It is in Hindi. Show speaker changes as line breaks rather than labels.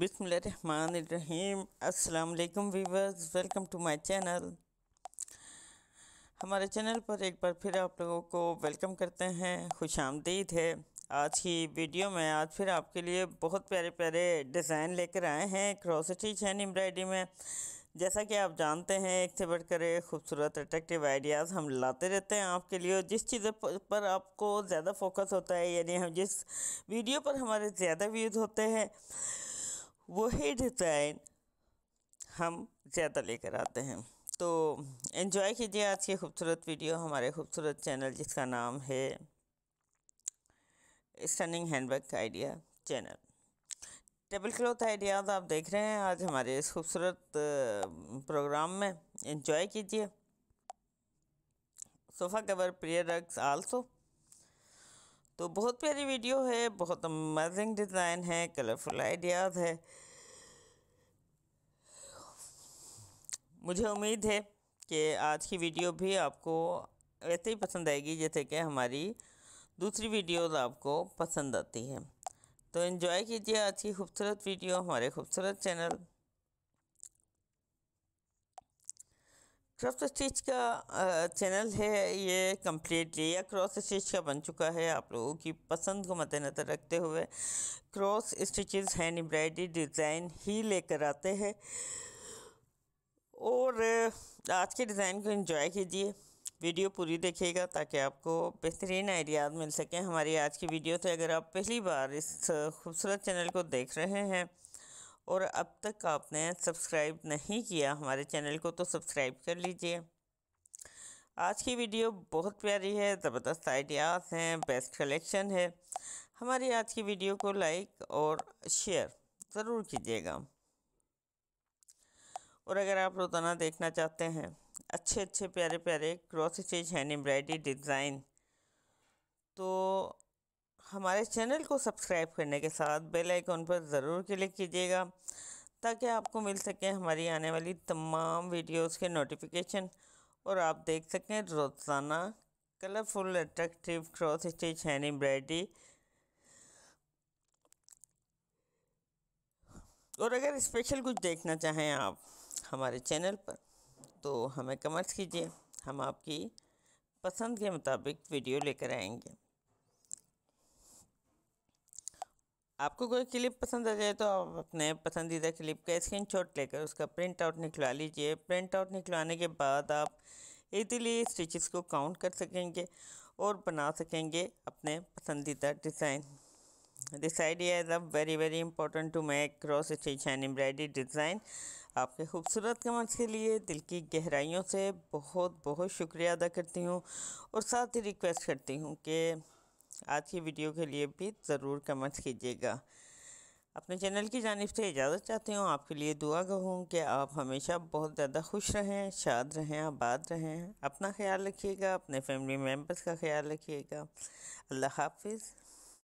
बिसमीम अल्लाम viewers welcome to my channel हमारे चैनल पर एक बार फिर आप लोगों को वेलकम करते हैं खुश आमदीद है आज की वीडियो में आज फिर आपके लिए बहुत प्यारे प्यारे डिज़ाइन लेकर आए हैं क्रॉसिटी चैन एम्ब्रॉयडरी में जैसा कि आप जानते हैं एक से बढ़कर एक खूबसूरत अट्रैक्टिव आइडियाज़ हम लाते रहते हैं आपके लिए जिस चीज़ पर आपको ज़्यादा फोकस होता है यानी हम जिस वीडियो पर हमारे ज़्यादा व्यूज़ होते हैं वही डिज़ाइन हम ज़्यादा लेकर आते हैं तो एंजॉय कीजिए आज की खूबसूरत वीडियो हमारे खूबसूरत चैनल जिसका नाम है stunning handbag idea channel table cloth ideas आप देख रहे हैं आज हमारे इस खूबसूरत प्रोग्राम में एंजॉय कीजिए sofa cover prayer rugs also तो बहुत प्यारी वीडियो है बहुत अमेजिंग डिज़ाइन है कलरफुल आइडियाज़ है मुझे उम्मीद है कि आज की वीडियो भी आपको वैसे ही पसंद आएगी जैसे कि हमारी दूसरी वीडियोस आपको पसंद आती है तो इन्जॉय कीजिए आज की खूबसूरत वीडियो हमारे खूबसूरत चैनल क्रॉस स्टिच का चैनल है ये कम्प्लीटली या क्रॉस स्टिच का बन चुका है आप लोगों की पसंद को मद्देनज़र रखते हुए cross stitches hand embroidery design ही लेकर आते हैं और आज के डिज़ाइन को एंजॉय कीजिए वीडियो पूरी देखिएगा ताकि आपको बेहतरीन आइडियाज़ मिल सकें हमारी आज की वीडियो से अगर आप पहली बार इस खूबसूरत चैनल को देख रहे हैं और अब तक आपने सब्सक्राइब नहीं किया हमारे चैनल को तो सब्सक्राइब कर लीजिए आज की वीडियो बहुत प्यारी है ज़बरदस्त आइडियाज़ हैं बेस्ट कलेक्शन है हमारी आज की वीडियो को लाइक और शेयर ज़रूर कीजिएगा और अगर आप रोज़ाना देखना चाहते हैं अच्छे अच्छे प्यारे प्यारे cross stitch hand embroidery design तो हमारे चैनल को सब्सक्राइब करने के साथ बेल आइकन पर ज़रूर क्लिक कीजिएगा ताकि आपको मिल सके हमारी आने वाली तमाम वीडियोस के नोटिफिकेशन और आप देख सकें रोज़ाना colourful attractive cross stitch hand embroidery और अगर स्पेशल कुछ देखना चाहें आप हमारे चैनल पर तो हमें कमेंट्स कीजिए हम आपकी पसंद के मुताबिक वीडियो लेकर आएंगे आपको कोई क्लिप पसंद आ जाए तो आप अपने पसंदीदा क्लिप का स्क्रीन शॉट लेकर उसका प्रिंट आउट निकलवा लीजिए प्रिंट आउट निकलवाने के बाद आप इजीली स्टिचेस को काउंट कर सकेंगे और बना सकेंगे अपने पसंदीदा design this idea is a very very important to make cross stitch and embroidery design आपके खूबसूरत कमेंट्स के लिए दिल की गहराइयों से बहुत बहुत शुक्रिया अदा करती हूँ और साथ ही रिक्वेस्ट करती हूँ कि आज की वीडियो के लिए भी ज़रूर कमेंट्स कीजिएगा अपने चैनल की जानब से इजाज़त चाहती हूँ आपके लिए दुआ कहूँ कि आप हमेशा बहुत ज़्यादा खुश रहें शाद रहें आबाद रहें अपना ख्याल रखिएगा अपने फैमिली मेम्बर्स का ख्याल रखिएगा अल्लाह हाफिज़